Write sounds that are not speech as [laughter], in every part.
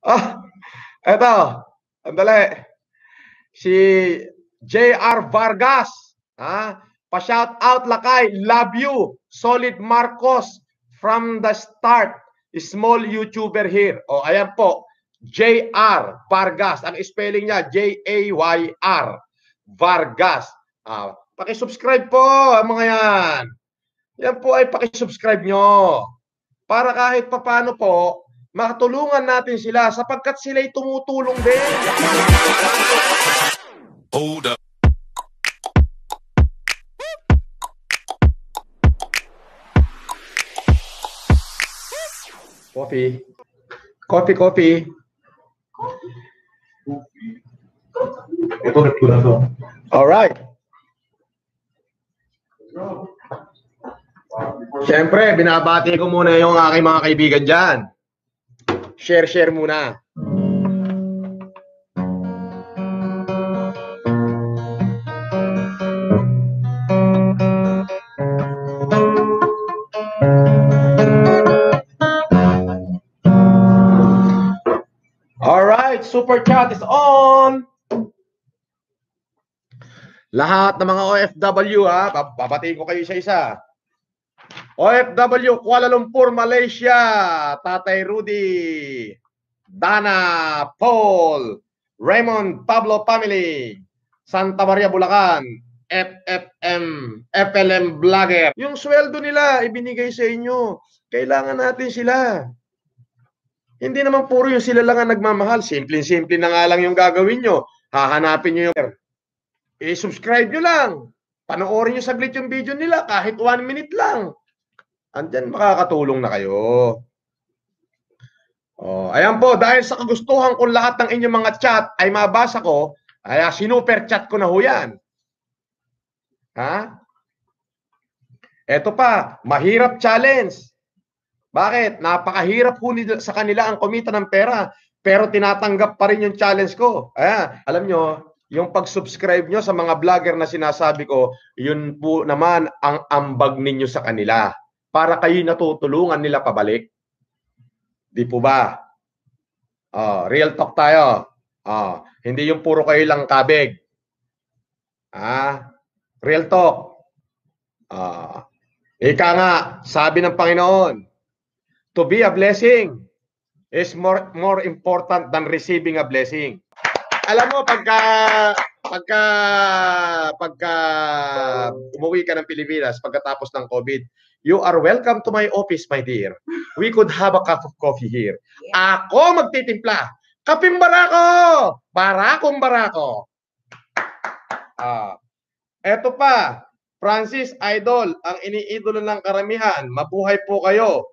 Ah, eto. Andali. Si JR Vargas. Ha? Pa-shout out Lakay. Love you. Solid Marcos from the start. Small YouTuber here. O, oh, ayan po. JR Vargas. Ang spelling niya, J-A-Y-R. Vargas. Ah, paki-subscribe po, mga yan. Yan po ay paki-subscribe nyo. Para kahit papano po, matulungan natin sila sapagkat sila'y tumutulong din. Hold up. Coffee. Coffee, coffee. Ito na to. All right. Siyempre, binabati ko muna yung aking mga kaibigan dyan. Share-share muna. Alright, super chat is on! Lahat ng mga OFW ha, babatiin ko kayo isa-isa. OFW Kuala Lumpur, Malaysia, Tatay Rudy, Dana, Paul, Raymond, Pablo Family, Santa Maria, Bulacan, FFM, FLM Blogger. Yung sweldo nila, ibinigay sa inyo. Kailangan natin sila. Hindi naman puro yung sila lang ang nagmamahal. simple simple na nga lang yung gagawin nyo. Hahanapin nyo yung... I-subscribe nyo lang. Panoorin nyo saglit yung video nila kahit one minute lang andyan makakatulong na kayo. Oh, ayan po, dahil sa kagustuhan kong lahat ng inyong mga chat ay mabasa ko, ay ah, sinuper chat ko na ho yan. Ha? Eto pa, mahirap challenge. Bakit? Napakahirap po sa kanila ang kumita ng pera, pero tinatanggap pa rin yung challenge ko. Ayan, alam nyo, yung pag-subscribe nyo sa mga vlogger na sinasabi ko, yun po naman ang ambag ninyo sa kanila para kayo natutulungan nila pabalik. Di po ba? Uh, real talk tayo. Uh, hindi yung puro kayo lang kabig. Ah, real talk. Uh, ika nga, sabi ng Panginoon, to be a blessing is more more important than receiving a blessing alam mo, pagka, pagka, pagka umuwi ka ng Pilipinas, pagkatapos ng COVID, you are welcome to my office, my dear. We could have a cup of coffee here. Ako magtitimpla. Kaping barako! Barakong barako! Ah. Eto pa, Francis Idol, ang iniidolo ng karamihan. Mabuhay po kayo.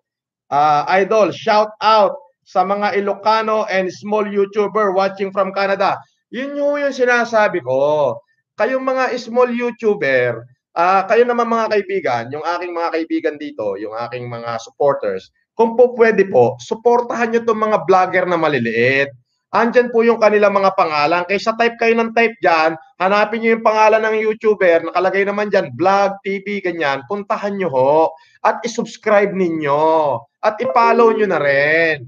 Uh, Idol, shout out sa mga Ilocano and small YouTuber watching from Canada. Yun yung, yung sinasabi ko. Kayong mga small YouTuber, uh, kayo naman mga kaibigan, yung aking mga kaibigan dito, yung aking mga supporters, kung po pwede po, suportahan nyo itong mga vlogger na maliliit. Andyan po yung kanila mga pangalan. Kaysa type kayo ng type dyan, hanapin nyo yung pangalan ng YouTuber, nakalagay naman dyan, vlog, TV, ganyan. Puntahan nyo ho. At isubscribe ninyo. At ipollow nyo na rin.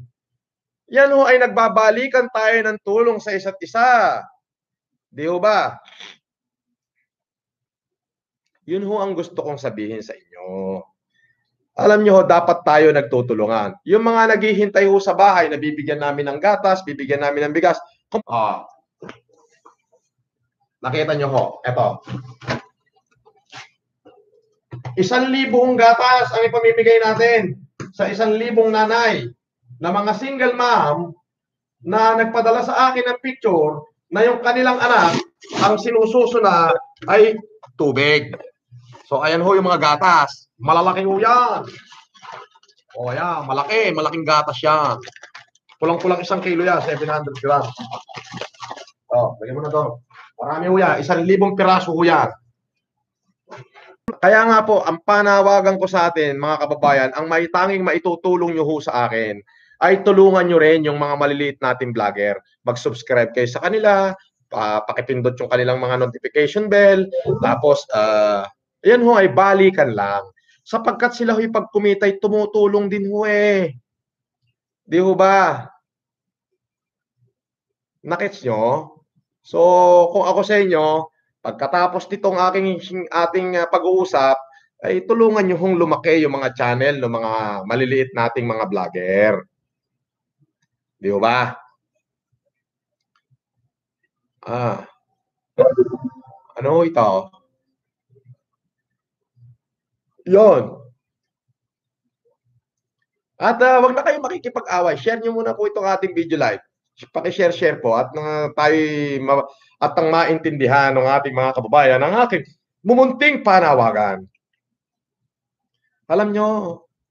Yan ho ay nagbabalikan tayo ng tulong sa isa't isa. Di ho ba? Yun ho ang gusto kong sabihin sa inyo. Alam nyo ho, dapat tayo nagtutulungan. Yung mga naghihintay ho sa bahay, nabibigyan namin ng gatas, bibigyan namin ng bigas. Oh. Nakita nyo ho, eto. Isang libong gatas ang ipamimigay natin sa isang libong nanay na mga single mom na nagpadala sa akin ng picture na yung kanilang anak ang sinususo na ay tubig. So ayan ho yung mga gatas. Malalaki ho yan. O ayan, malaki. Malaking gatas yan. Kulang-kulang isang kilo yan, 700 grams. O, lagyan mo na to. Marami ho yan. Isang libong piraso ho yan. Kaya nga po, ang panawagan ko sa atin, mga kababayan, ang may tanging maitutulong nyo ho sa akin ay tulungan nyo rin yung mga maliliit nating vlogger. Mag-subscribe kayo sa kanila, uh, pakipindot yung kanilang mga notification bell, tapos, uh, ah, yan ho, ay balikan lang. Sapagkat sila ho, pag kumita, ay tumutulong din ho eh. Di ho ba? Nakits nyo? So, kung ako sa inyo, pagkatapos nitong aking ating uh, pag-uusap, ay tulungan nyo hong lumaki yung mga channel ng mga maliliit nating mga vlogger. Di ba? Ah. Ano ito? Yon. At uh, wag na kayo makikipag-away. Share niyo muna po itong ating video live. Paki-share-share po at uh, tayo at ang maintindihan ng ating mga kababayan ang aking mumunting panawagan. Alam nyo,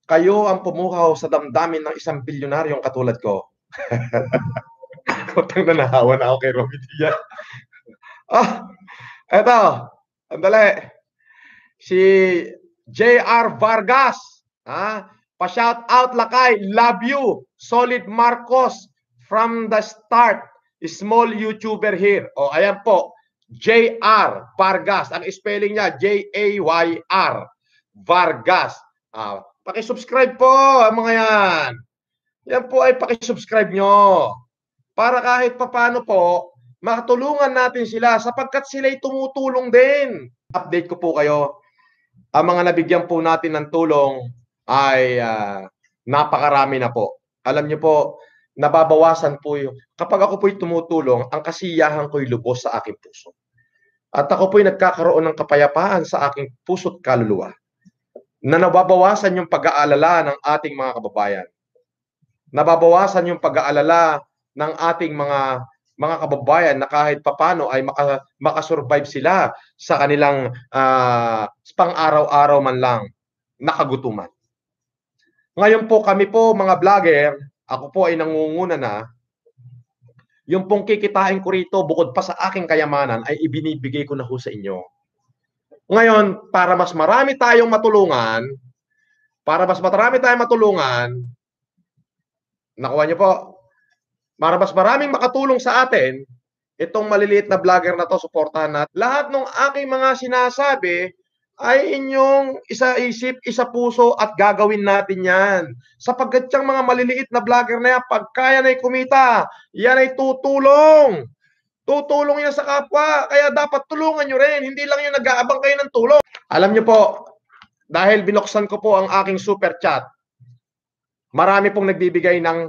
kayo ang pumukaw sa damdamin ng isang bilyonaryong katulad ko. [laughs] Putang nanahawa na ako kay Romy Diaz. [laughs] Ah, eto. Andali. Si J.R. Vargas. Ha? Pa-shout out, Lakay. Love you. Solid Marcos from the start. Small YouTuber here. O, ayan po. J.R. Vargas. Ang spelling niya, J-A-Y-R. Vargas. Ah, paki-subscribe po, mga yan yan po ay pakisubscribe nyo. Para kahit papano po, makatulungan natin sila sapagkat sila'y tumutulong din. Update ko po kayo. Ang mga nabigyan po natin ng tulong ay uh, napakarami na po. Alam nyo po, nababawasan po yung, kapag ako po'y tumutulong, ang kasiyahan ko'y lubos sa aking puso. At ako po'y nagkakaroon ng kapayapaan sa aking puso't kaluluwa na nababawasan yung pag-aalala ng ating mga kababayan nababawasan yung pag-aalala ng ating mga mga kababayan na kahit papano ay maka, makasurvive sila sa kanilang uh, pang-araw-araw man lang nakagutuman. Ngayon po kami po mga vlogger, ako po ay nangunguna na yung pong kikitain ko rito bukod pa sa aking kayamanan ay ibinibigay ko na ho sa inyo. Ngayon, para mas marami tayong matulungan, para mas marami tayong matulungan, Nakuha niyo po? Para mas maraming makatulong sa atin, itong maliliit na vlogger na to, suportahan natin. Lahat ng aking mga sinasabi ay inyong isa-isip, isa-puso at gagawin natin yan. Sapagkat yung mga maliliit na vlogger na yan, pagkaya na kumita, yan ay tutulong. Tutulong yan sa kapwa. Kaya dapat tulungan nyo rin. Hindi lang yung nag-aabang kayo ng tulong. Alam nyo po, dahil binuksan ko po ang aking super chat, marami pong nagbibigay ng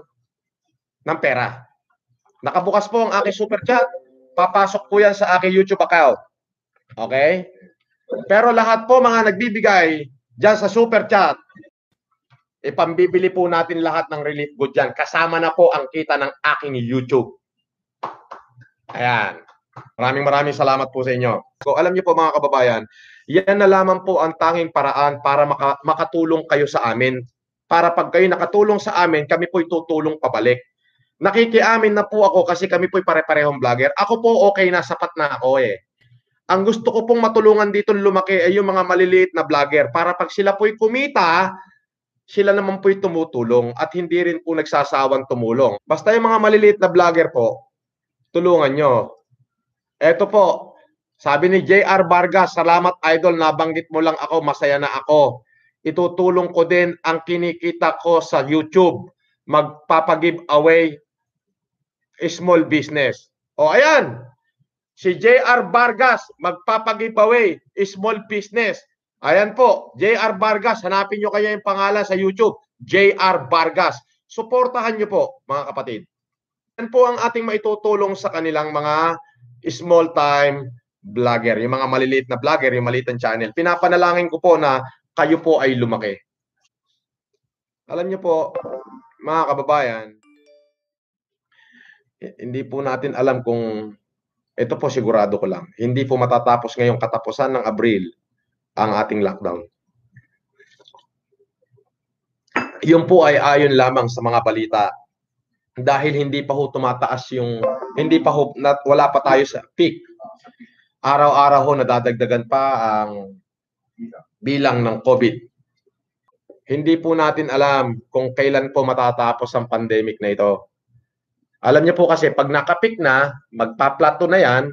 ng pera. Nakabukas po ang aking super chat. Papasok ko yan sa aking YouTube account. Okay? Pero lahat po mga nagbibigay dyan sa super chat, ipambibili po natin lahat ng relief good dyan. Kasama na po ang kita ng aking YouTube. Ayan. Maraming maraming salamat po sa inyo. So, alam niyo po mga kababayan, yan na lamang po ang tanging paraan para maka- makatulong kayo sa amin para pag kayo nakatulong sa amin, kami po'y tutulong pabalik. Nakikiamin na po ako kasi kami po'y pare-parehong vlogger. Ako po okay na, sapat na ako eh. Ang gusto ko pong matulungan dito lumaki ay yung mga maliliit na vlogger para pag sila po'y kumita, sila naman po'y tumutulong at hindi rin po nagsasawang tumulong. Basta yung mga maliliit na vlogger po, tulungan nyo. Eto po, sabi ni JR Vargas, salamat idol, nabanggit mo lang ako, masaya na ako itutulong ko din ang kinikita ko sa YouTube. Magpapagive away small business. O ayan, si JR Vargas magpapagive away small business. Ayan po, JR Vargas, hanapin nyo kaya yung pangalan sa YouTube, JR Vargas. Suportahan nyo po, mga kapatid. Yan po ang ating maitutulong sa kanilang mga small time vlogger, yung mga maliliit na vlogger, yung maliit na channel. Pinapanalangin ko po na kayo po ay lumaki. Alam niyo po, mga kababayan, hindi po natin alam kung ito po sigurado ko lang, hindi po matatapos ngayong katapusan ng Abril ang ating lockdown. Yung po ay ayon lamang sa mga balita dahil hindi pa ho tumataas yung hindi pa ho nat, wala pa tayo sa peak. Araw-araw ho nadadagdagan pa ang bilang ng COVID. Hindi po natin alam kung kailan po matatapos ang pandemic na ito. Alam niyo po kasi pag nakapik na, magpa-plateau na 'yan.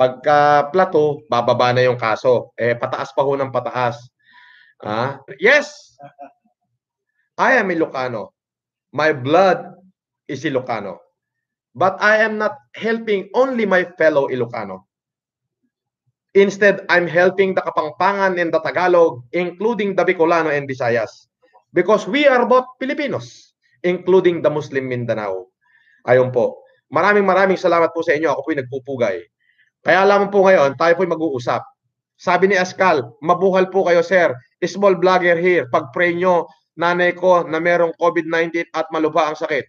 Pagka plato, bababa na 'yung kaso. Eh pataas pa ho ng pataas. Ah, yes. I am Ilocano. My blood is Ilocano. But I am not helping only my fellow Ilocano. Instead, I'm helping the Kapampangan and the Tagalog, including the Bicolano and Visayas. Because we are both Filipinos, including the Muslim Mindanao. Ayon po. Maraming maraming salamat po sa inyo. Ako po'y nagpupugay. Kaya lang po ngayon, tayo po'y mag-uusap. Sabi ni Askal, mabuhal po kayo sir. Small vlogger here. Pag-pray nyo, nanay ko na merong COVID-19 at malubha ang sakit.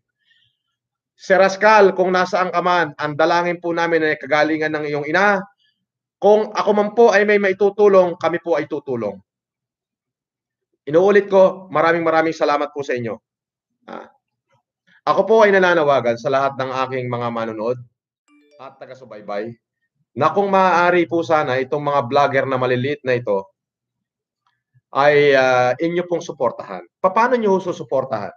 Sir Askal, kung nasaan ka man, ang dalangin po namin ay kagalingan ng iyong ina, kung ako man po ay may maitutulong, kami po ay tutulong. Inuulit ko, maraming maraming salamat po sa inyo. Ah, ako po ay nananawagan sa lahat ng aking mga manonood at taga-subaybay na kung maaari po sana itong mga vlogger na maliliit na ito ay uh, inyo pong suportahan. Paano nyo susuportahan?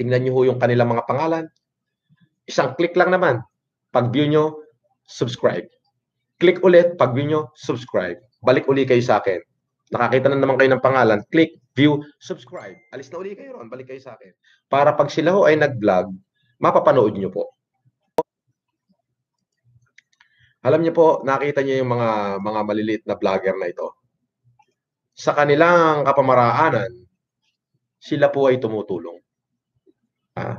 Tingnan nyo ho yung kanilang mga pangalan. Isang click lang naman. Pag-view nyo, subscribe. Click ulit, pag view nyo, subscribe. Balik uli kayo sa akin. Nakakita na naman kayo ng pangalan, click, view, subscribe. Alis na uli kayo ron, balik kayo sa akin. Para pag sila ho ay nag-vlog, mapapanood nyo po. Alam niyo po, nakita niyo yung mga mga maliliit na vlogger na ito. Sa kanilang kapamaraanan, sila po ay tumutulong. Ah.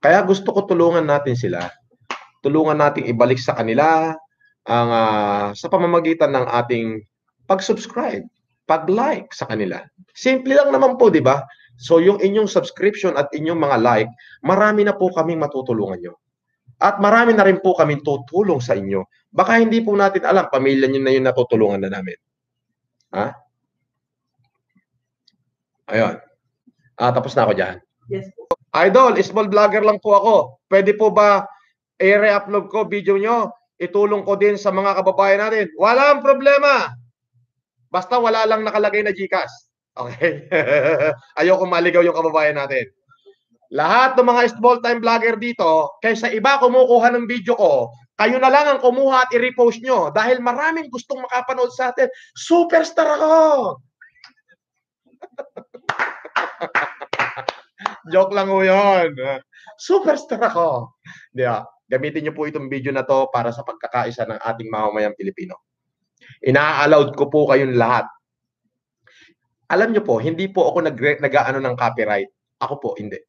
Kaya gusto ko tulungan natin sila. Tulungan natin ibalik sa kanila ang uh, sa pamamagitan ng ating pag-subscribe, pag-like sa kanila. Simple lang naman po, 'di ba? So yung inyong subscription at inyong mga like, marami na po kaming matutulungan nyo. At marami na rin po kaming tutulong sa inyo. Baka hindi po natin alam, pamilya nyo na yun natutulungan na namin. Ha? Ayun. Ah, tapos na ako dyan. Yes po. Idol, small vlogger lang po ako. Pwede po ba i-re-upload ko video nyo? itulong ko din sa mga kababayan natin. Walang problema. Basta wala lang nakalagay na GCash. Okay? [laughs] Ayoko maligaw yung kababayan natin. Lahat ng mga small time vlogger dito, kaysa iba kumukuha ng video ko, kayo na lang ang kumuha at i-repost nyo dahil maraming gustong makapanood sa atin. Superstar ako! [laughs] Joke lang ho yun. Superstar ako. Yeah. Gamitin niyo po itong video na to para sa pagkakaisa ng ating mamamayang Pilipino. Ina-allowed ko po kayong lahat. Alam niyo po, hindi po ako nag-aano nag ng copyright. Ako po, hindi.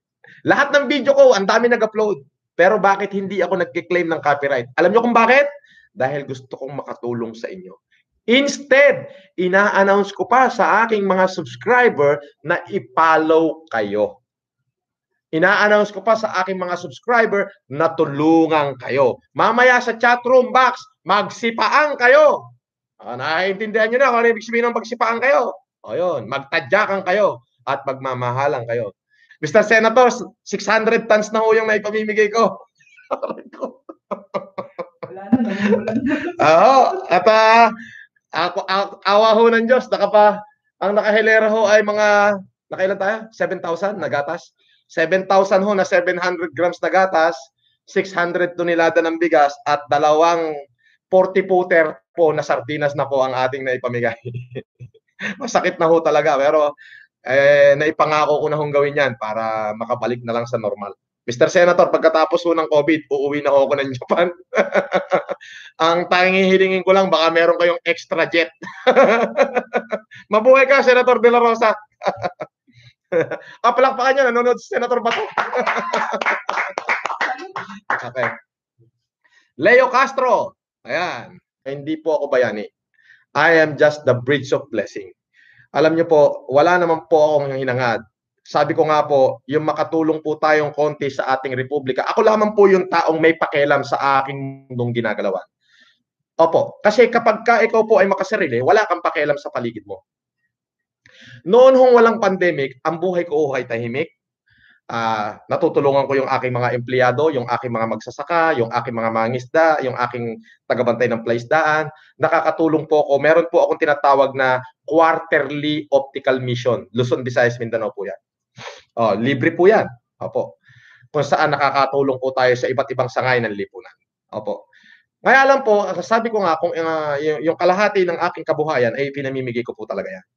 Lahat ng video ko, ang dami nag-upload. Pero bakit hindi ako nag-claim ng copyright? Alam niyo kung bakit? Dahil gusto kong makatulong sa inyo. Instead, ina-announce ko pa sa aking mga subscriber na i-follow kayo. Ina-announce ko pa sa aking mga subscriber na tulungan kayo. Mamaya sa chatroom box, magsipaan kayo. Ah, naiintindihan nyo na kung ano ibig sabihin ng pagsipaan kayo. O yun, magtadyakan kayo at magmamahalan kayo. Mr. Senator, 600 tons na ho yung naipamimigay ko. Wala na, Oo, at uh, ako, awa ho ng Diyos, naka pa, ang nakahilera ho ay mga, nakailan tayo? 7,000 nagatas. 7,000 ho na 700 grams na gatas, 600 tonelada ng bigas at dalawang 40 footer po na sardinas na po ang ating naipamigay. [laughs] Masakit na ho talaga pero eh, naipangako ko na hong gawin yan para makabalik na lang sa normal. Mr. Senator, pagkatapos po ng COVID, uuwi na ako ng Japan. [laughs] ang tanging hilingin ko lang, baka meron kayong extra jet. [laughs] Mabuhay ka, Senator De La Rosa ah, [laughs] palakpakan nanonood si Senator Bato. okay. [laughs] Leo Castro. Ayan. Hindi po ako bayani. I am just the bridge of blessing. Alam niyo po, wala naman po akong hinangad. Sabi ko nga po, yung makatulong po tayong konti sa ating republika. Ako lamang po yung taong may pakialam sa aking mundong ginagalawan. Opo, kasi kapag ka ikaw po ay makasarili, wala kang pakialam sa paligid mo. Noon hong walang pandemic, ang buhay ko ay tahimik. Uh, natutulungan ko yung aking mga empleyado, yung aking mga magsasaka, yung aking mga mangisda, yung aking tagabantay ng plaisdaan. Nakakatulong po ako. Meron po akong tinatawag na quarterly optical mission. Luzon, Visayas, Mindanao po yan. Oh, libre po yan. Opo. Kung saan nakakatulong po tayo sa iba't ibang sangay ng lipunan. Opo. Kaya lang po, sabi ko nga, kung uh, yung, yung kalahati ng aking kabuhayan ay pinamimigay ko po talaga yan.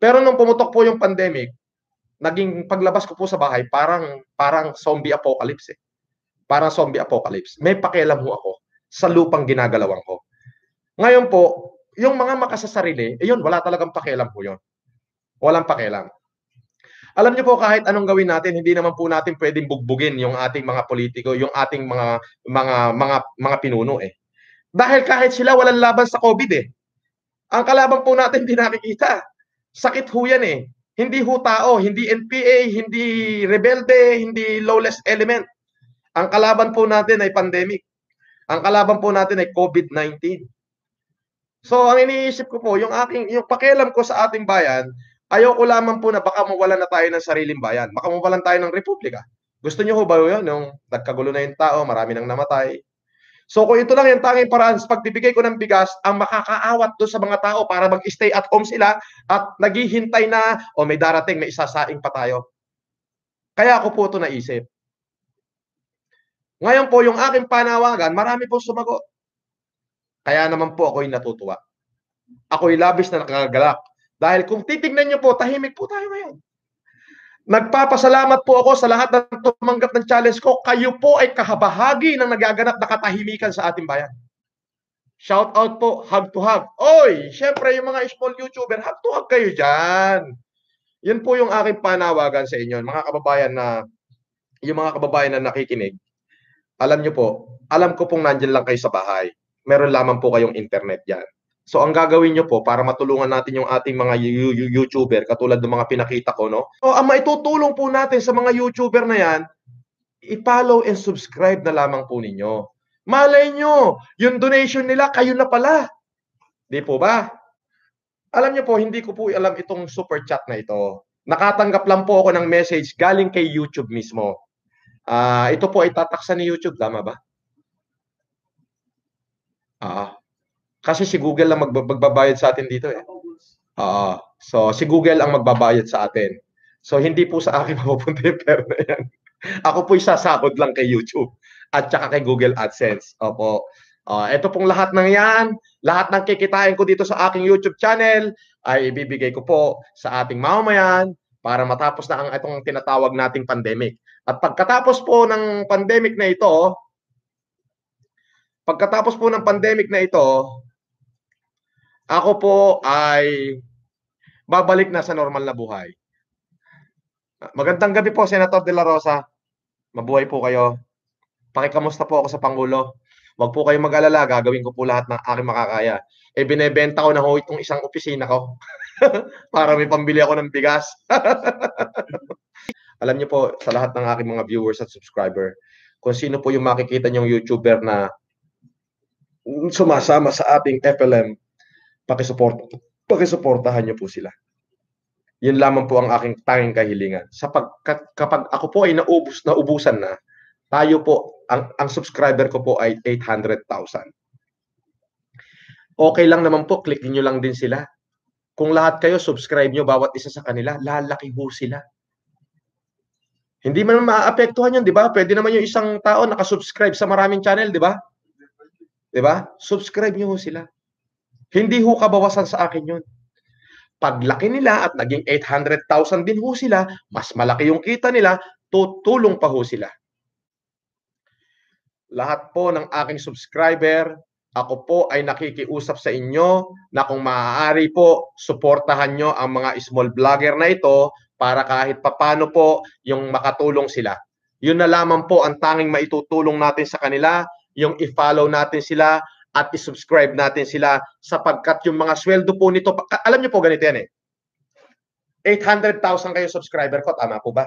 Pero nung pumutok po yung pandemic, naging paglabas ko po sa bahay, parang parang zombie apocalypse. Eh. Parang zombie apocalypse. May pakialam ho ako sa lupang ginagalawan ko. Ngayon po, yung mga makasasarili, ayun, eh, wala talagang pakialam po yun. Walang pakialam. Alam niyo po kahit anong gawin natin, hindi naman po natin pwedeng bugbugin yung ating mga politiko, yung ating mga mga mga mga pinuno eh. Dahil kahit sila walang laban sa COVID eh. Ang kalaban po natin hindi nakikita sakit ho yan eh. Hindi ho tao, hindi NPA, hindi rebelde, hindi lawless element. Ang kalaban po natin ay pandemic. Ang kalaban po natin ay COVID-19. So ang iniisip ko po, yung aking yung pakialam ko sa ating bayan, ayaw ko lamang po na baka mawalan na tayo ng sariling bayan. Baka mawalan tayo ng republika. Gusto niyo ho ba 'yun? Nung nagkagulo na yung tao, marami nang namatay. So kung ito lang yung tanging paraan sa pagbibigay ko ng bigas, ang makakaawat doon sa mga tao para mag-stay at home sila at naghihintay na o oh, may darating, may isasaing pa tayo. Kaya ako po ito naisip. Ngayon po, yung aking panawagan, marami po sumagot. Kaya naman po ako'y natutuwa. Ako'y labis na nakagalak. Dahil kung titignan niyo po, tahimik po tayo ngayon. Nagpapasalamat po ako sa lahat ng tumanggap ng challenge ko. Kayo po ay kahabahagi ng nagaganap na katahimikan sa ating bayan. Shout out po, hug to hug. Oy, syempre yung mga small YouTuber, hug to hug kayo dyan. Yan po yung aking panawagan sa inyo, mga kababayan na yung mga kababayan na nakikinig. Alam nyo po, alam ko pong nandiyan lang kayo sa bahay. Meron lamang po kayong internet yan. So ang gagawin nyo po para matulungan natin yung ating mga YouTuber katulad ng mga pinakita ko, no? So ang maitutulong po natin sa mga YouTuber na yan, i-follow and subscribe na lamang po ninyo. Malay nyo, yung donation nila, kayo na pala. Di po ba? Alam nyo po, hindi ko po alam itong super chat na ito. Nakatanggap lang po ako ng message galing kay YouTube mismo. Ah, uh, ito po ay tataksan ni YouTube, tama ba? Ah, kasi si Google ang magbabayad sa atin dito eh. Oo. Uh, so, si Google ang magbabayad sa atin. So, hindi po sa akin [laughs] mapupunta yung pera na yan. Ako po'y sasakot lang kay YouTube at saka kay Google AdSense. Opo. Uh, ah, ito pong lahat ng yan, lahat ng kikitain ko dito sa aking YouTube channel ay ibibigay ko po sa ating mamamayan para matapos na ang itong tinatawag nating pandemic. At pagkatapos po ng pandemic na ito, pagkatapos po ng pandemic na ito, ako po ay babalik na sa normal na buhay. Magandang gabi po, Senator De La Rosa. Mabuhay po kayo. Pakikamusta po ako sa Pangulo. Huwag po kayong mag-alala, gagawin ko po lahat ng aking makakaya. Eh, binebenta ko na ho itong isang opisina ko [laughs] para may pambili ako ng bigas. [laughs] Alam niyo po, sa lahat ng aking mga viewers at subscriber, kung sino po yung makikita niyong YouTuber na sumasama sa ating FLM, pakisuporta, pakisuportahan niyo po sila. Yun lamang po ang aking tanging kahilingan. Sapagkat kapag ako po ay naubos, naubusan na, tayo po, ang, ang subscriber ko po ay 800,000. Okay lang naman po, click niyo lang din sila. Kung lahat kayo, subscribe nyo bawat isa sa kanila, lalaki po sila. Hindi man maaapektuhan yun, di ba? Pwede naman yung isang tao nakasubscribe sa maraming channel, di ba? Di ba? Subscribe nyo sila. Hindi ho kabawasan sa akin yun. Paglaki nila at naging 800,000 din ho sila, mas malaki yung kita nila, tutulong pa ho sila. Lahat po ng aking subscriber, ako po ay nakikiusap sa inyo na kung maaari po, suportahan nyo ang mga small vlogger na ito para kahit papano po yung makatulong sila. Yun na lamang po ang tanging maitutulong natin sa kanila, yung i-follow natin sila at isubscribe natin sila sapagkat yung mga sweldo po nito, alam nyo po ganito yan eh. 800,000 kayo subscriber ko, tama po ba?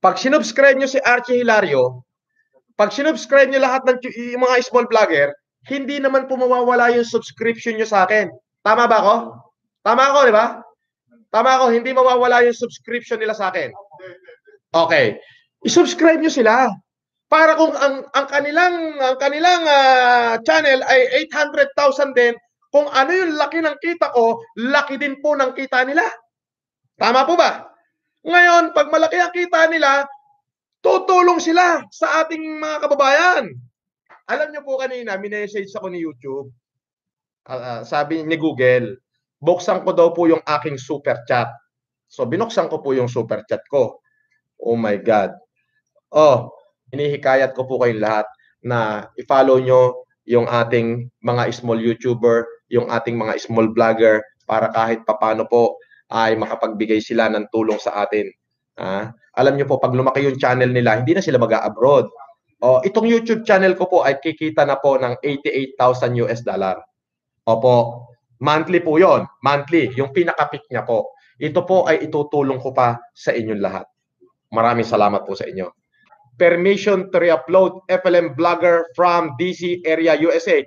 Pag sinubscribe nyo si Archie Hilario, pag sinubscribe nyo lahat ng yung mga small vlogger, hindi naman po mawawala yung subscription nyo sa akin. Tama ba ako? Tama ako, di ba? Tama ako, hindi mawawala yung subscription nila sa akin. Okay. I-subscribe nyo sila para kung ang ang kanilang ang kanilang uh, channel ay 800,000 din, kung ano yung laki ng kita ko, laki din po ng kita nila. Tama po ba? Ngayon, pag malaki ang kita nila, tutulong sila sa ating mga kababayan. Alam niyo po kanina, minessage ako ni YouTube. Uh, sabi ni Google, buksan ko daw po yung aking super chat. So binuksan ko po yung super chat ko. Oh my God. Oh, hinihikayat ko po kayong lahat na i-follow nyo yung ating mga small YouTuber, yung ating mga small vlogger para kahit papano po ay makapagbigay sila ng tulong sa atin. Ah, alam nyo po, pag lumaki yung channel nila, hindi na sila mag-abroad. Oh, itong YouTube channel ko po ay kikita na po ng 88,000 US dollar. Opo, monthly po 'yon, monthly, yung pinaka-peak niya po. Ito po ay itutulong ko pa sa inyong lahat. Maraming salamat po sa inyo permission to re-upload FLM Blogger from DC area USA.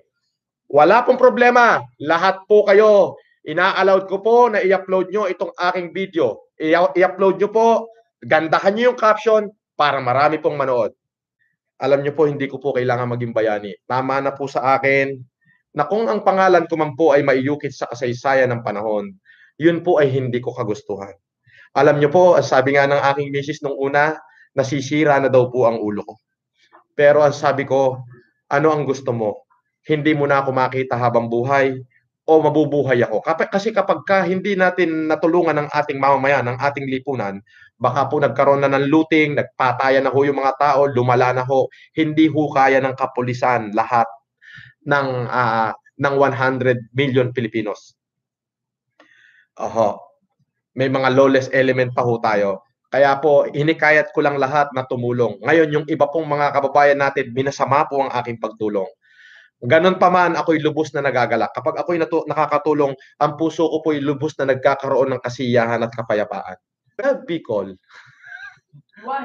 Wala pong problema. Lahat po kayo. Ina-allowed ko po na i-upload nyo itong aking video. I-upload nyo po. Gandahan nyo yung caption para marami pong manood. Alam nyo po, hindi ko po kailangan maging bayani. Tama na po sa akin na kung ang pangalan ko man po ay maiyukit sa kasaysayan ng panahon, yun po ay hindi ko kagustuhan. Alam nyo po, sabi nga ng aking misis nung una, nasisira na daw po ang ulo ko. Pero ang sabi ko, ano ang gusto mo? Hindi mo na ako makita habang buhay o mabubuhay ako. Kasi kapag ka hindi natin natulungan ng ating mamamayan, ng ating lipunan, baka po nagkaroon na ng looting, nagpatayan na ho yung mga tao, lumala na ho. Hindi ho kaya ng kapulisan lahat ng uh, ng 100 million Pilipinos. Oho. May mga lawless element pa ho tayo. Kaya po, inikayat ko lang lahat na tumulong. Ngayon, yung iba pong mga kababayan natin, minasama po ang aking pagtulong. Ganon pa man, ako'y lubos na nagagalak. Kapag ako'y natu- nakakatulong, ang puso ko po'y lubos na nagkakaroon ng kasiyahan at kapayapaan. Well, Bicol. Oh,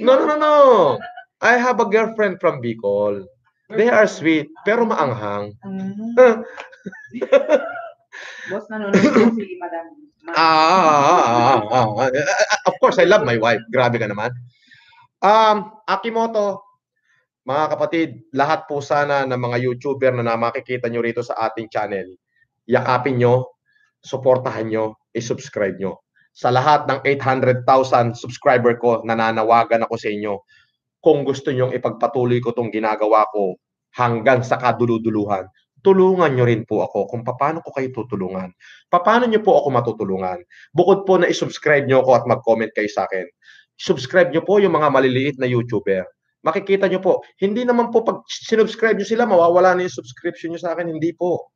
no, no, no, no. I have a girlfriend from Bicol. They are sweet, pero maanghang. Ah. [laughs] Boss, nanonood si Madam. Ah, ah, ah, Of course, I love my wife. Grabe ka naman. Um, Akimoto, mga kapatid, lahat po sana ng mga YouTuber na, na makikita nyo rito sa ating channel, yakapin nyo, suportahan nyo, isubscribe nyo. Sa lahat ng 800,000 subscriber ko, nananawagan ako sa inyo. Kung gusto nyong ipagpatuloy ko itong ginagawa ko hanggang sa kaduluduluhan, tulungan nyo rin po ako kung paano ko kayo tutulungan. Paano nyo po ako matutulungan? Bukod po na isubscribe nyo ako at mag-comment kayo sa akin, subscribe nyo po yung mga maliliit na YouTuber. Makikita nyo po, hindi naman po pag sinubscribe nyo sila, mawawala na yung subscription nyo sa akin, hindi po.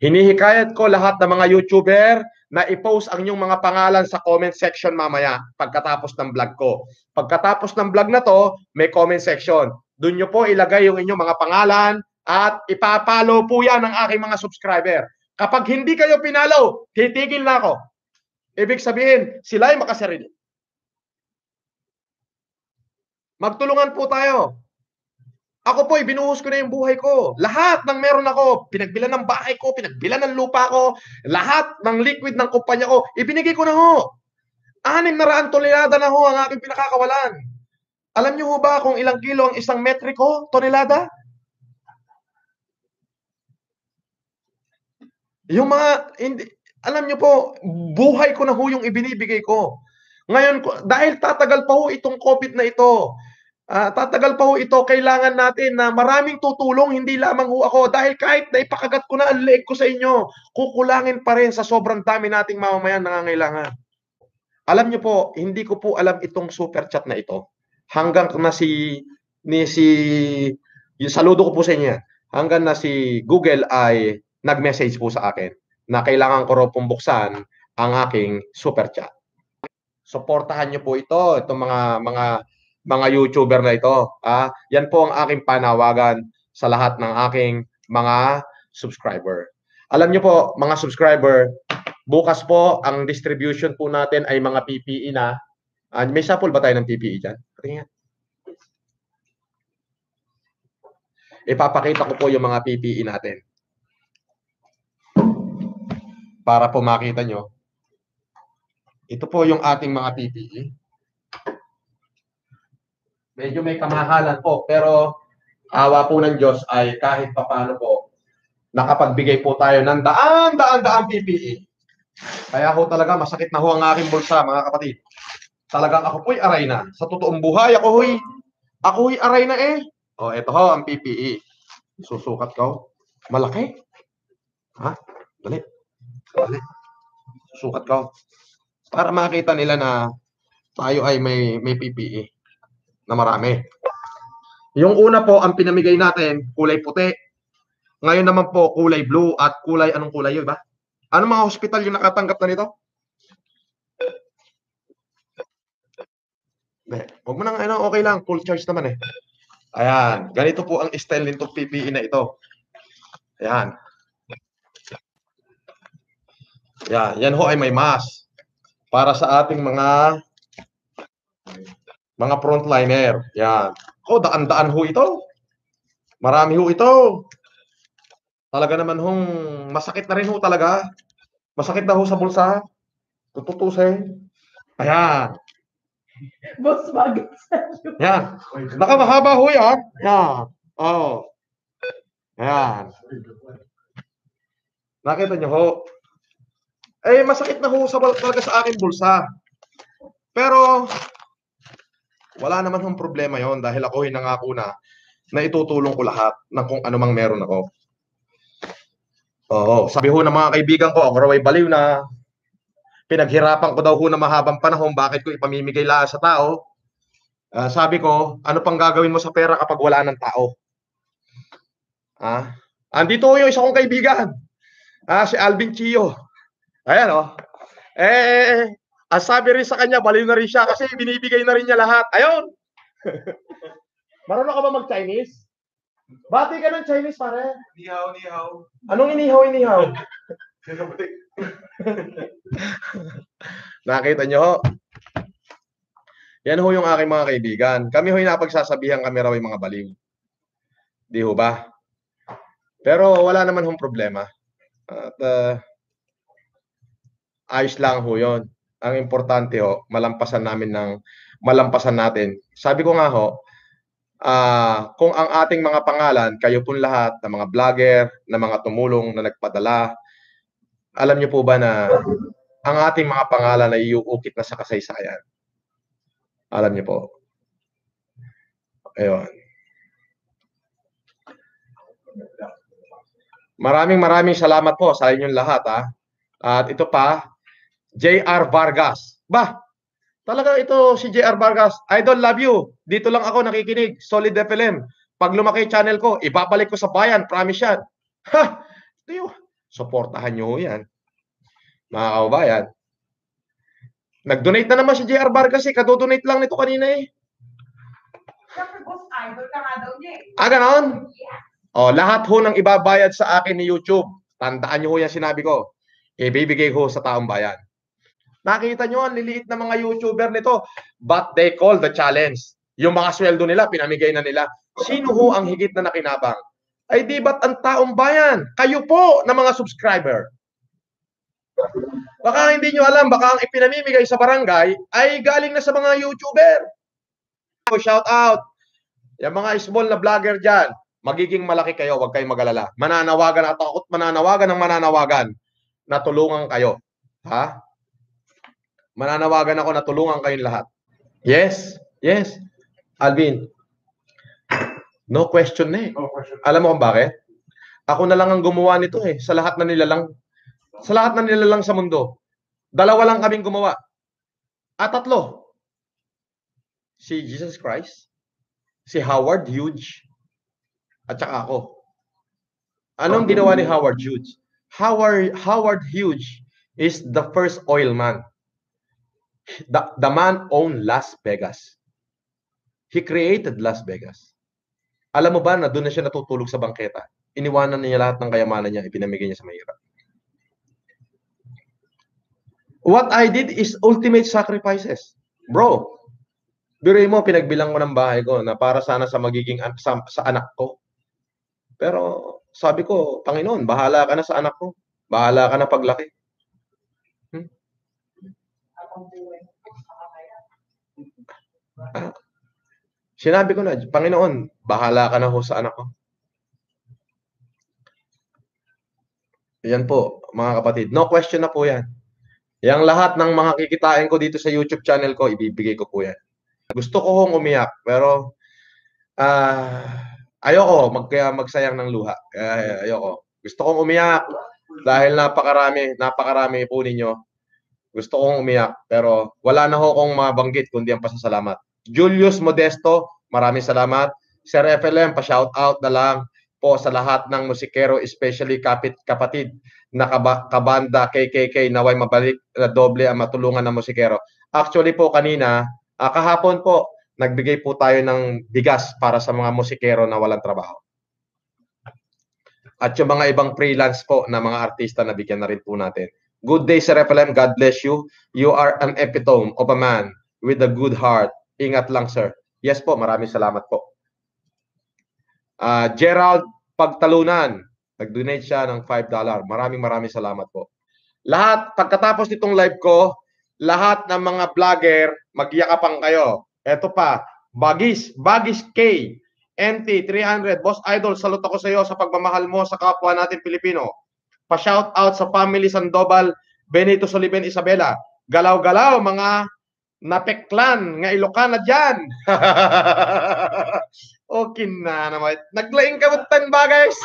Hinihikayat ko lahat ng mga YouTuber na i-post ang inyong mga pangalan sa comment section mamaya pagkatapos ng vlog ko. Pagkatapos ng vlog na to, may comment section. Doon nyo po ilagay yung inyong mga pangalan, at ipapalo po yan ng aking mga subscriber. Kapag hindi kayo pinalo, titigil na ako. Ibig sabihin, sila ay makasarili. Magtulungan po tayo. Ako po, binuhos ko na yung buhay ko. Lahat ng meron ako, pinagbilan ng bahay ko, pinagbilan ng lupa ko, lahat ng liquid ng kumpanya ko, ibinigay ko na ho. Anim na raan tonelada na ho ang aking pinakakawalan. Alam niyo ho ba kung ilang kilo ang isang metriko, tonelada? Yung mga, hindi, alam nyo po, buhay ko na ho yung ibinibigay ko. Ngayon, dahil tatagal pa ho itong COVID na ito, uh, tatagal pa ho ito, kailangan natin na maraming tutulong, hindi lamang ho ako. Dahil kahit na ipakagat ko na ang leeg ko sa inyo, kukulangin pa rin sa sobrang dami nating mamamayan nangangailangan. Alam nyo po, hindi ko po alam itong super chat na ito. Hanggang na si, ni si, yung saludo ko po sa inyo, hanggang na si Google ay nag-message po sa akin na kailangan ko raw pong buksan ang aking super chat. Suportahan niyo po ito, itong mga mga mga YouTuber na ito. Ah, yan po ang aking panawagan sa lahat ng aking mga subscriber. Alam niyo po, mga subscriber, bukas po ang distribution po natin ay mga PPE na. Uh, may sample ba tayo ng PPE diyan? Tingnan. Ipapakita ko po yung mga PPE natin para po makita nyo. Ito po yung ating mga PPE. Medyo may kamahalan po, pero awa po ng Diyos ay kahit papano po, nakapagbigay po tayo ng daan-daan-daan PPE. Kaya ho talaga masakit na ho ang aking bulsa, mga kapatid. Talagang ako po'y aray na. Sa totoong buhay, ako ho'y, ako ho'y aray na eh. O, eto ho ang PPE. Susukat ko. Malaki. Ha? Dali pare, sukat ka. Para makita nila na tayo ay may, may PPE na marami. Yung una po, ang pinamigay natin, kulay puti. Ngayon naman po, kulay blue at kulay, anong kulay yun ba? Ano mga hospital yung nakatanggap na nito? Be, huwag mo nang, ano, okay lang, full charge naman eh. Ayan, ganito po ang style nitong PPE na ito. Ayan. Yan, yan ho ay may mask para sa ating mga mga frontliner. Yan. Oh, daan-daan ho ito. Marami ho ito. Talaga naman hong masakit na rin ho talaga. Masakit na ho sa bulsa. Tututusin. Ayan. Boss, bagay sa'yo. Yan. Nakamahaba ho yan. Yan. Oh. Ayan. Nakita niyo ho eh masakit na ho sa talaga sa akin bulsa. Pero wala naman hong problema 'yon dahil ako ay nangako na na itutulong ko lahat ng kung mang meron ako. Oo, sabi ho ng mga kaibigan ko, ako raw ay baliw na pinaghirapan ko daw ho na mahabang panahon, bakit ko ipamimigay lahat sa tao? Uh, sabi ko, ano pang gagawin mo sa pera kapag wala ng tao? Ah, andito ho yung isa kong kaibigan. Ah, si Alvin Chio. Ayan, oh. Eh, ang rin sa kanya, baliw na rin siya kasi binibigay na rin niya lahat. Ayun! [laughs] Marunong ka ba mag-Chinese? Bati ka ng Chinese, pare. Ni hao, ni hao. Anong inihaw, inihaw? [laughs] Nakita niyo ho. Yan ho yung aking mga kaibigan. Kami ho yung napagsasabihan kami raw yung mga baliw. Di ho ba? Pero wala naman hong problema. At uh, ayos lang ho yun. Ang importante ho, malampasan namin ng, malampasan natin. Sabi ko nga ho, uh, kung ang ating mga pangalan, kayo pong lahat, ng mga vlogger, ng mga tumulong na nagpadala, alam niyo po ba na ang ating mga pangalan ay iuukit na sa kasaysayan? Alam niyo po. Ayun. Maraming maraming salamat po sa inyong lahat ha. Ah. At ito pa, JR Vargas. Ba, talaga ito si JR Vargas. Idol, love you. Dito lang ako nakikinig. Solid FM. Pag lumaki channel ko, ibabalik ko sa bayan. Promise yan. Ha! Tiyo, supportahan nyo yan. Mga kaubayan. Nag-donate na naman si JR Vargas eh. Kadodonate lang nito kanina eh. Siyempre, boss, idol ka nga daw niya eh. Ah, ganon? Yeah. Oh, lahat ho ng ibabayad sa akin ni YouTube. Tandaan nyo ho yan sinabi ko. Ibibigay ko sa taong bayan. Makita nyo, ang liliit na mga YouTuber nito. But they call the challenge. Yung mga sweldo nila, pinamigay na nila. Sino ho ang higit na nakinabang? Ay di ba't ang taong bayan? Kayo po na mga subscriber. Baka hindi nyo alam, baka ang ipinamimigay sa barangay ay galing na sa mga YouTuber. Shout out. Yung mga small na vlogger dyan, magiging malaki kayo, huwag kayong magalala. Mananawagan at takot, mananawagan ng mananawagan. Natulungan kayo. Ha? Mananawagan ako na tulungan kayong lahat. Yes, yes. Alvin, no question na eh. No question. Alam mo kung bakit? Ako na lang ang gumawa nito eh. Sa lahat na nila lang. Sa lahat na nila lang sa mundo. Dalawa lang kaming gumawa. At tatlo. Si Jesus Christ. Si Howard Hughes. At saka ako. Anong ginawa ni Howard Hughes? Howard, Howard Hughes is the first oil man. The, the man owned Las Vegas. He created Las Vegas. Alam mo ba na doon na siya natutulog sa bangketa? Iniwanan niya lahat ng kayamanan niya, ipinamigay niya sa mahirap. What I did is ultimate sacrifices. Bro, biruin mo, pinagbilang ko ng bahay ko na para sana sa magiging an- sa, sa anak ko. Pero sabi ko, Panginoon, bahala ka na sa anak ko. Bahala ka na paglaki. Hmm? Sinabi ko na, Panginoon, bahala ka na ho sa anak ko. Yan po, mga kapatid. No question na po yan. Yang lahat ng mga kikitain ko dito sa YouTube channel ko, ibibigay ko po yan. Gusto ko hong umiyak, pero uh, ayoko mag, magsayang ng luha. Uh, ayoko. Gusto kong umiyak dahil napakarami, napakarami po ninyo. Gusto kong umiyak, pero wala na ho kong mabanggit kundi ang pasasalamat. Julius Modesto, maraming salamat. Sir FLM, pa-shout out na lang po sa lahat ng musikero, especially kapit kapatid na kaba, kabanda KKK naway mabalik na doble ang matulungan ng musikero. Actually po kanina, uh, kahapon po, nagbigay po tayo ng bigas para sa mga musikero na walang trabaho. At yung mga ibang freelance po na mga artista na bigyan na rin po natin. Good day, Sir FLM. God bless you. You are an epitome of a man with a good heart Ingat lang, sir. Yes po, maraming salamat po. Uh, Gerald Pagtalunan, nag-donate siya ng $5. Maraming maraming salamat po. Lahat, pagkatapos nitong live ko, lahat ng mga vlogger, magyakapan kayo. Eto pa, Bagis, Bagis K, MT, 300, Boss Idol, salut ako sa iyo sa pagmamahal mo sa kapwa natin Pilipino. Pa-shout out sa family Sandoval, Benito Soliben Isabela. Galaw-galaw mga napeklan nga Ilocana diyan. [laughs] okay na naman. Naglaing kabutan ba guys?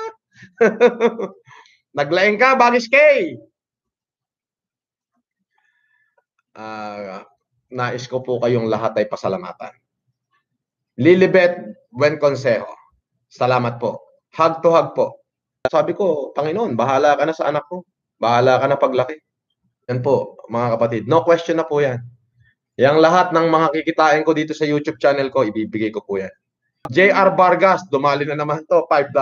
[laughs] Naglaing ka, guys kay. Uh, nais ko po kayong lahat ay pasalamatan. Lilibet Buen Consejo. Salamat po. Hug to hug po. Sabi ko, Panginoon, bahala ka na sa anak ko. Bahala ka na paglaki. Yan po, mga kapatid. No question na po yan. Yang lahat ng mga kikitain ko dito sa YouTube channel ko, ibibigay ko po yan. JR Vargas, dumali na naman to, $5.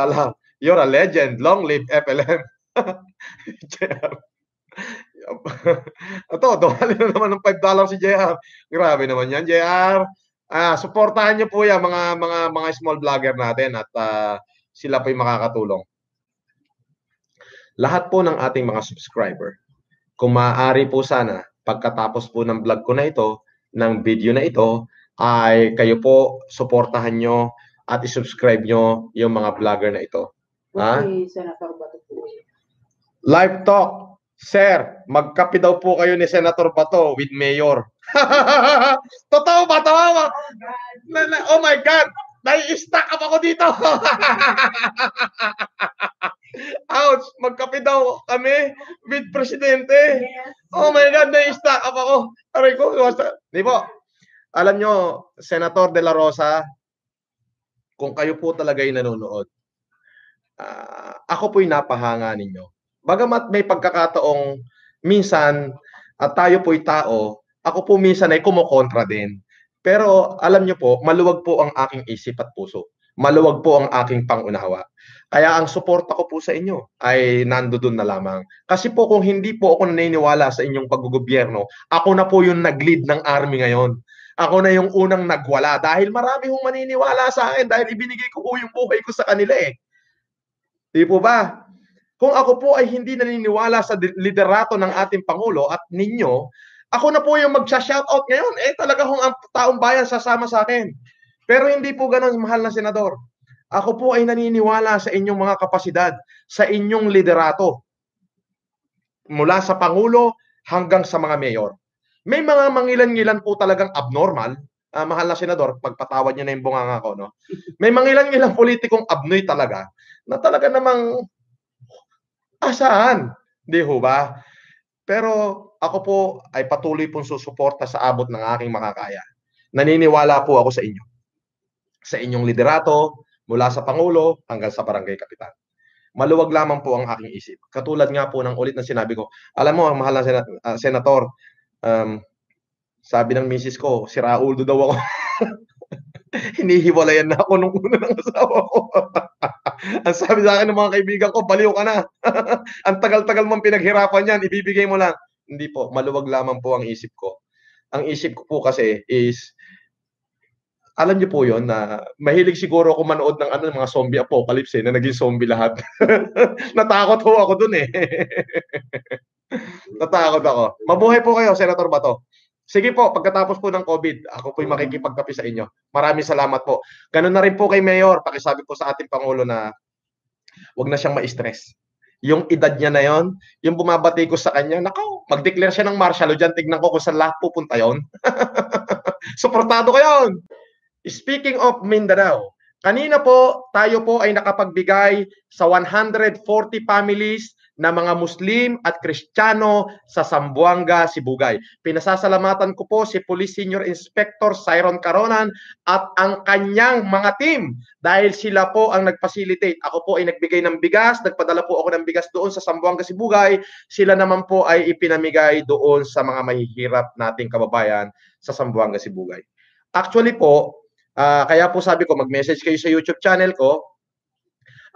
You're a legend. Long live FLM. [laughs] JR. [laughs] Ito, dumali na naman ng $5 si JR. Grabe naman yan, JR. Ah, suportahan niyo po yan mga mga mga small vlogger natin at uh, sila po yung makakatulong. Lahat po ng ating mga subscriber kung maaari po sana, pagkatapos po ng vlog ko na ito, ng video na ito, ay kayo po suportahan nyo at isubscribe nyo yung mga vlogger na ito. Okay, Senator Live talk. Sir, magkapi daw po kayo ni Senator Bato with Mayor. [laughs] Totoo ba to? Oh my God. Oh my God. Nai-stack up ako dito. [laughs] Ouch! Magkape daw kami with presidente. Yes. Oh my God, na-stack up ako. Aray ko, basta. di po. Alam nyo, Senator De La Rosa, kung kayo po talaga yung nanonood, uh, ako po'y napahanga ninyo. Bagamat may pagkakataong minsan at uh, tayo po'y tao, ako po minsan ay kumukontra din. Pero alam nyo po, maluwag po ang aking isip at puso maluwag po ang aking pangunawa. Kaya ang suporta ko po sa inyo ay nandoon na lamang. Kasi po kung hindi po ako naniniwala sa inyong paggugobyerno, ako na po yung nag-lead ng army ngayon. Ako na yung unang nagwala dahil marami hong maniniwala sa akin dahil ibinigay ko po yung buhay ko sa kanila eh. Di po ba? Kung ako po ay hindi naniniwala sa liderato ng ating Pangulo at ninyo, ako na po yung mag-shoutout ngayon. Eh talaga hong ang taong bayan sasama sa akin. Pero hindi po ganun, mahal na senador. Ako po ay naniniwala sa inyong mga kapasidad, sa inyong liderato. Mula sa Pangulo hanggang sa mga mayor. May mga mangilan-ngilan po talagang abnormal. Uh, mahal na senador, pagpatawad niyo na yung bunganga ko. No? May mangilan-ngilan politikong abnoy talaga na talaga namang asaan? Di ho ba? Pero ako po ay patuloy pong susuporta sa abot ng aking makakaya. Naniniwala po ako sa inyo sa inyong liderato mula sa Pangulo hanggang sa Barangay Kapitan. Maluwag lamang po ang aking isip. Katulad nga po ng ulit na sinabi ko, alam mo, ang mahal na sena- uh, ah, senator, um, sabi ng misis ko, si Raul daw ako. [laughs] Hinihiwalayan na ako nung una ng asawa ko. [laughs] ang sabi sa akin ng mga kaibigan ko, baliw ka na. [laughs] ang tagal-tagal mong pinaghirapan yan, ibibigay mo lang. Hindi po, maluwag lamang po ang isip ko. Ang isip ko po kasi is alam niyo po yon na mahilig siguro ako manood ng ano mga zombie apocalypse eh, na naging zombie lahat. [laughs] Natakot ho ako dun eh. [laughs] Natakot ako. Mabuhay po kayo, Senator Bato. Sige po, pagkatapos po ng COVID, ako po'y makikipagkapi sa inyo. Maraming salamat po. Ganun na rin po kay Mayor, pakisabi po sa ating Pangulo na wag na siyang ma-stress. Yung edad niya na yon, yung bumabati ko sa kanya, nako, mag-declare siya ng martial law dyan, tignan ko kung saan lahat pupunta yon. [laughs] Suportado ko yon! Speaking of Mindanao, kanina po tayo po ay nakapagbigay sa 140 families na mga Muslim at Kristiyano sa Sambuanga, Sibugay. Pinasasalamatan ko po si Police Senior Inspector Siron Caronan at ang kanyang mga team dahil sila po ang nag-facilitate. Ako po ay nagbigay ng bigas, nagpadala po ako ng bigas doon sa Sambuanga, Sibugay. Sila naman po ay ipinamigay doon sa mga mahihirap nating kababayan sa Sambuanga, Sibugay. Actually po, Uh, kaya po sabi ko, mag-message kayo sa YouTube channel ko.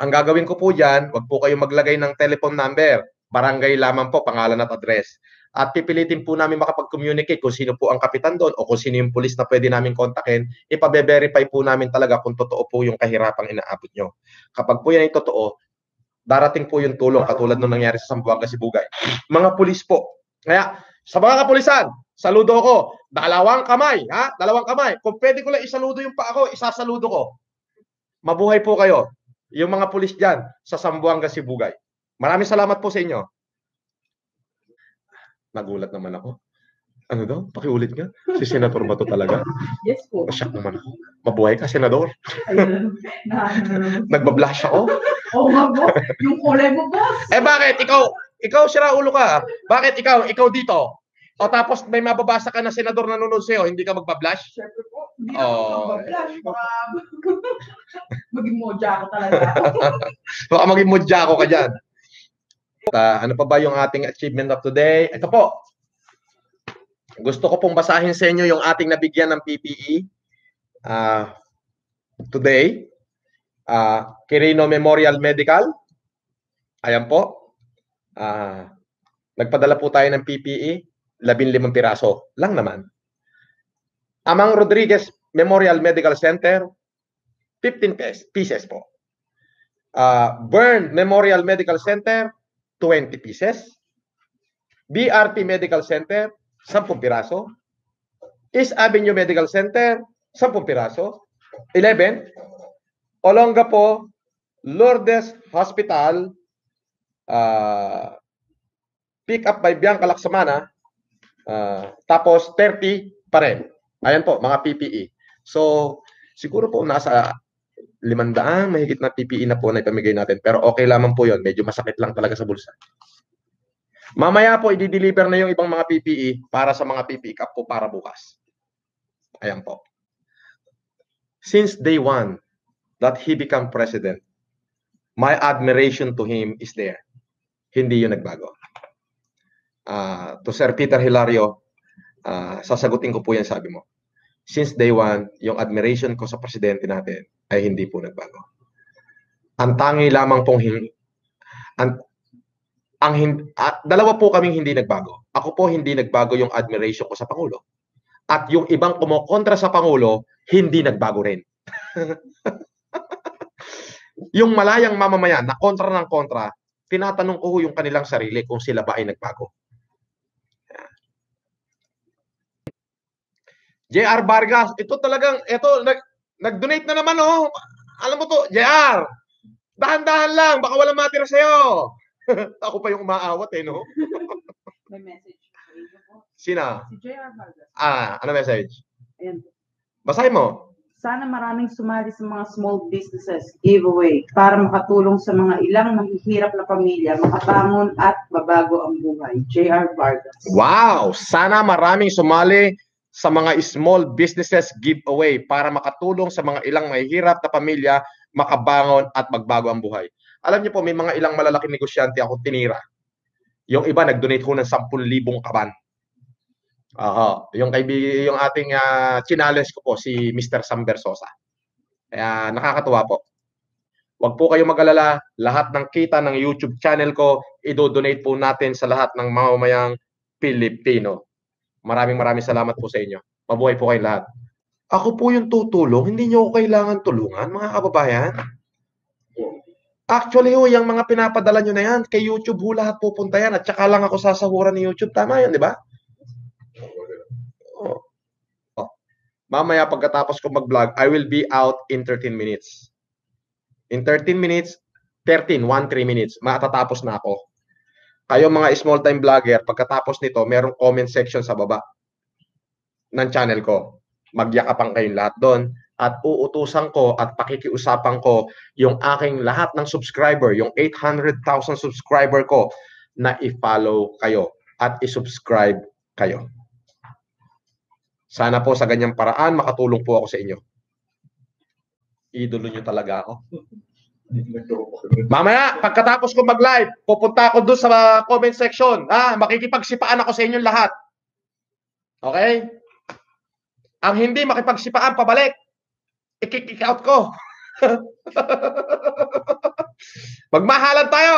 Ang gagawin ko po dyan, wag po kayo maglagay ng telephone number. Barangay lamang po, pangalan at address. At pipilitin po namin makapag-communicate kung sino po ang kapitan doon o kung sino yung pulis na pwede namin kontakin. Ipabe-verify po namin talaga kung totoo po yung kahirapang inaabot nyo. Kapag po yan ay totoo, darating po yung tulong katulad nung nangyari sa Sambuanga, Sibugay. Mga pulis po. Kaya sa mga kapulisan, saludo ko. Dalawang kamay, ha? Dalawang kamay. Kung pwede ko lang isaludo yung pa ako, isasaludo ko. Mabuhay po kayo. Yung mga pulis dyan sa Sambuanga, Sibugay. Maraming salamat po sa inyo. Nagulat naman ako. Ano daw? Pakiulit nga. Si Senator ba to talaga? Yes po. Masyak naman ako. Mabuhay ka, Senador. Ayun. Na, [laughs] Nagbablash ako. Oo oh, nga po. Yung kulay mo, boss. Eh bakit? Ikaw, ikaw sira ulo ka. Bakit ikaw, ikaw dito? O tapos may mababasa ka na senador na nanonood sa'yo, hindi ka magbablash? Siyempre po, hindi oh. ako magbablash. Baka [laughs] maging modya ako talaga. [laughs] Baka maging modya ako ka dyan. Uh, ano pa ba yung ating achievement of today? Ito po. Gusto ko pong basahin sa inyo yung ating nabigyan ng PPE uh, ah, today. Uh, Quirino Memorial Medical. Ayan po. Uh, nagpadala po tayo ng PPE. 15 piraso lang naman. Amang Rodriguez Memorial Medical Center, 15 pieces po. Uh, ah, Burn Memorial Medical Center, 20 pieces. BRP Medical Center, 10 piraso. East Avenue Medical Center, 10 piraso. 11. Olonga po, Lourdes Hospital, uh, pick up by Bianca Laksamana, Uh, tapos 30 pa rin. Ayan po, mga PPE. So, siguro po nasa 500, mahigit na PPE na po na ipamigay natin. Pero okay lamang po yon Medyo masakit lang talaga sa bulsa. Mamaya po, i-deliver na yung ibang mga PPE para sa mga PPE cup po para bukas. Ayan po. Since day one that he became president, my admiration to him is there. Hindi yun nagbago uh, to Sir Peter Hilario, uh, sasagutin ko po yan sabi mo. Since day one, yung admiration ko sa presidente natin ay hindi po nagbago. Ang tangi lamang pong hin- ang, ang hin- at, ah, dalawa po kaming hindi nagbago. Ako po hindi nagbago yung admiration ko sa Pangulo. At yung ibang kumokontra sa Pangulo, hindi nagbago rin. [laughs] yung malayang mamamayan na kontra ng kontra, tinatanong ko yung kanilang sarili kung sila ba ay nagbago. JR Vargas, ito talagang, ito, nag, nag-donate na naman, oh. Alam mo to, JR, dahan-dahan lang, baka walang matira sa'yo. [laughs] Ako pa yung umaawat, eh, no? [laughs] May message. Sina? Si JR Vargas. Ah, ano message? Ayan. Basahin mo. Sana maraming sumali sa mga small businesses giveaway para makatulong sa mga ilang mahihirap na pamilya, makabangon at mabago ang buhay. JR Vargas. Wow! Sana maraming sumali sa mga small businesses giveaway para makatulong sa mga ilang mahihirap na pamilya makabangon at magbago ang buhay. Alam niyo po, may mga ilang malalaking negosyante ako tinira. Yung iba nag-donate ko ng 10,000 kaban. Aha, yung kaibig yung ating uh, ah, challenge ko po si Mr. Sam Versosa. Kaya nakakatuwa po. Huwag po kayong mag-alala, lahat ng kita ng YouTube channel ko, idodonate po natin sa lahat ng mamamayang Pilipino. Maraming maraming salamat po sa inyo. Mabuhay po kayo lahat. Ako po yung tutulong, hindi nyo ako kailangan tulungan, mga kababayan. Actually, ho, yung mga pinapadala nyo na yan, kay YouTube ho lahat pupunta yan at saka lang ako sasahuran ni YouTube. Tama yan, di ba? Oh. Oh. Mamaya pagkatapos ko mag-vlog, I will be out in 13 minutes. In 13 minutes, 13, 1, 3 minutes, matatapos na ako kayo mga small time vlogger, pagkatapos nito, merong comment section sa baba ng channel ko. Magyakapan kayong lahat doon at uutusan ko at pakikiusapan ko yung aking lahat ng subscriber, yung 800,000 subscriber ko na i-follow kayo at i-subscribe kayo. Sana po sa ganyang paraan makatulong po ako sa inyo. Idolo nyo talaga ako. Mamaya, pagkatapos ko mag-live, pupunta ako doon sa comment section. Ha? makikipagsipaan ako sa inyong lahat. Okay? Ang hindi makipagsipaan, pabalik. I-kick out ko. [laughs] Magmahalan tayo.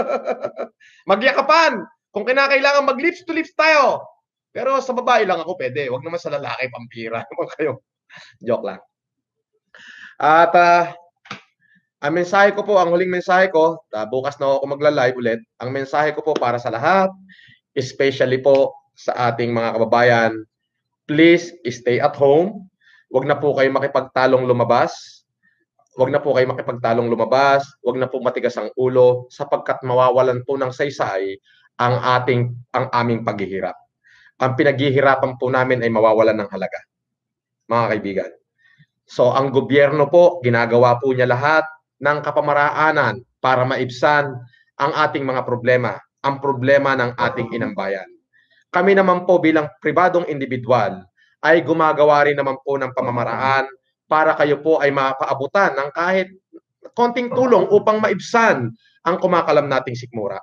[laughs] Magyakapan. Kung kinakailangan mag-lips to lips tayo. Pero sa babae lang ako pwede. Huwag naman sa lalaki, pampira. [laughs] Naman kayo. Joke lang. At uh, ang mensahe ko po, ang huling mensahe ko, uh, bukas na ako magla-live ulit. Ang mensahe ko po para sa lahat, especially po sa ating mga kababayan, please stay at home. Huwag na po kayo makipagtalong lumabas. Huwag na po kayo makipagtalong lumabas. Huwag na po matigas ang ulo sapagkat mawawalan po ng saysay ang ating ang aming paghihirap. Ang pinaghihirapan po namin ay mawawalan ng halaga. Mga kaibigan. So ang gobyerno po, ginagawa po niya lahat ng kapamaraanan para maibsan ang ating mga problema, ang problema ng ating inambayan. Kami naman po bilang pribadong individual ay gumagawa rin naman po ng pamamaraan para kayo po ay mapaabutan ng kahit konting tulong upang maibsan ang kumakalam nating sikmura.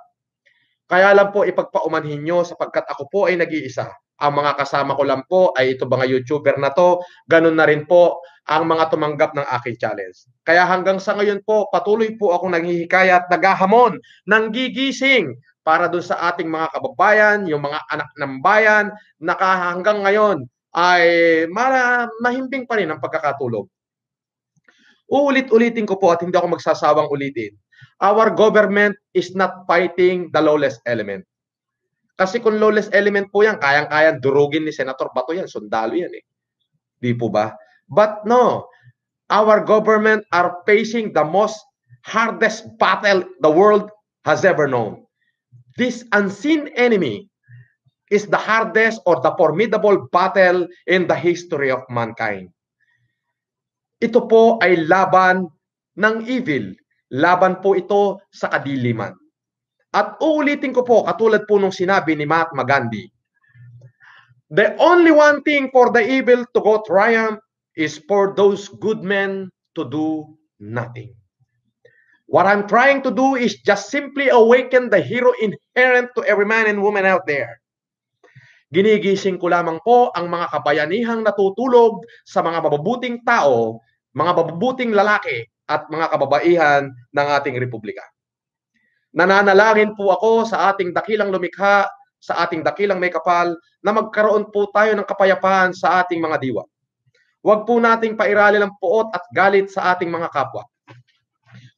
Kaya lang po ipagpaumanhin nyo sapagkat ako po ay nag-iisa ang mga kasama ko lang po ay ito ba nga YouTuber na to, ganun na rin po ang mga tumanggap ng aking challenge. Kaya hanggang sa ngayon po, patuloy po akong naghihikaya at naghahamon, nanggigising para doon sa ating mga kababayan, yung mga anak ng bayan, naka hanggang ngayon ay mara, mahimbing pa rin ang pagkakatulog. Uulit-ulitin ko po at hindi ako magsasawang ulitin. Our government is not fighting the lawless element kasi kung lawless element po yan, kayang kayang durugin ni Senator Bato yan. Sundalo yan eh. Di po ba? But no, our government are facing the most hardest battle the world has ever known. This unseen enemy is the hardest or the formidable battle in the history of mankind. Ito po ay laban ng evil. Laban po ito sa kadiliman. At uulitin ko po, katulad po nung sinabi ni Mahatma Gandhi, The only one thing for the evil to go triumph is for those good men to do nothing. What I'm trying to do is just simply awaken the hero inherent to every man and woman out there. Ginigising ko lamang po ang mga kabayanihang natutulog sa mga mababuting tao, mga mababuting lalaki at mga kababaihan ng ating republika. Nananalangin po ako sa ating dakilang lumikha, sa ating dakilang may kapal, na magkaroon po tayo ng kapayapaan sa ating mga diwa. Huwag po nating pairali ang puot at galit sa ating mga kapwa.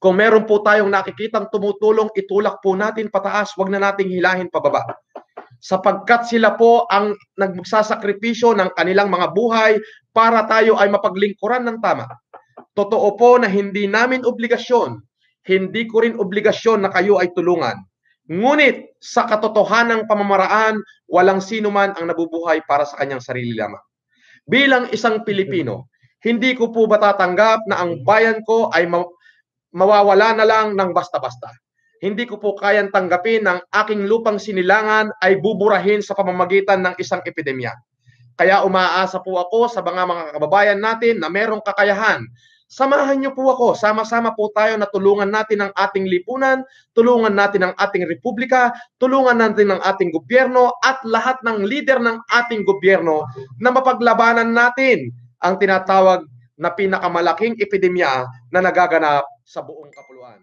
Kung meron po tayong nakikitang tumutulong, itulak po natin pataas, huwag na nating hilahin pababa. Sapagkat sila po ang nagmagsasakripisyo ng kanilang mga buhay para tayo ay mapaglingkuran ng tama. Totoo po na hindi namin obligasyon hindi ko rin obligasyon na kayo ay tulungan. Ngunit sa katotohanang pamamaraan, walang sino man ang nabubuhay para sa kanyang sarili lamang. Bilang isang Pilipino, hindi ko po ba tatanggap na ang bayan ko ay ma- mawawala na lang ng basta-basta. Hindi ko po kayang tanggapin ng aking lupang sinilangan ay buburahin sa pamamagitan ng isang epidemya. Kaya umaasa po ako sa mga mga kababayan natin na merong kakayahan Samahan niyo po ako. Sama-sama po tayo na tulungan natin ang ating lipunan, tulungan natin ang ating republika, tulungan natin ang ating gobyerno at lahat ng leader ng ating gobyerno na mapaglabanan natin ang tinatawag na pinakamalaking epidemya na nagaganap sa buong kapuluan.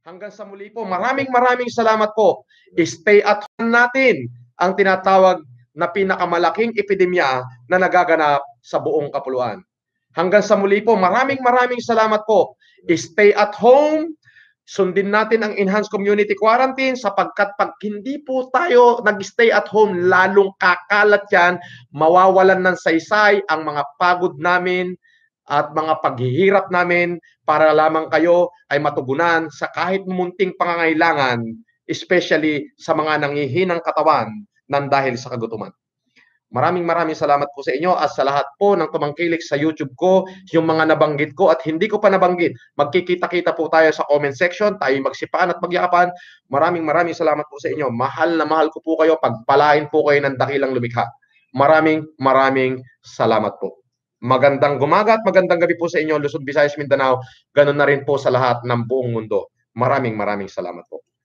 Hanggang sa muli po, maraming maraming salamat po. Stay at home natin ang tinatawag na pinakamalaking epidemya na nagaganap sa buong kapuluan. Hanggang sa muli po, maraming maraming salamat po. Stay at home. Sundin natin ang enhanced community quarantine sapagkat pag hindi po tayo nag-stay at home, lalong kakalat yan, mawawalan ng saysay ang mga pagod namin at mga paghihirap namin para lamang kayo ay matugunan sa kahit munting pangangailangan, especially sa mga nangihinang katawan nang dahil sa kagutuman. Maraming maraming salamat po sa inyo at sa lahat po ng tumangkilik sa YouTube ko, yung mga nabanggit ko at hindi ko pa nabanggit. Magkikita-kita po tayo sa comment section, tayo magsipaan at magyakapan. Maraming maraming salamat po sa inyo. Mahal na mahal ko po kayo, pagpalain po kayo ng dakilang lumikha. Maraming maraming salamat po. Magandang gumaga at magandang gabi po sa inyo, Luzon, Visayas, Mindanao. Ganun na rin po sa lahat ng buong mundo. Maraming maraming salamat po.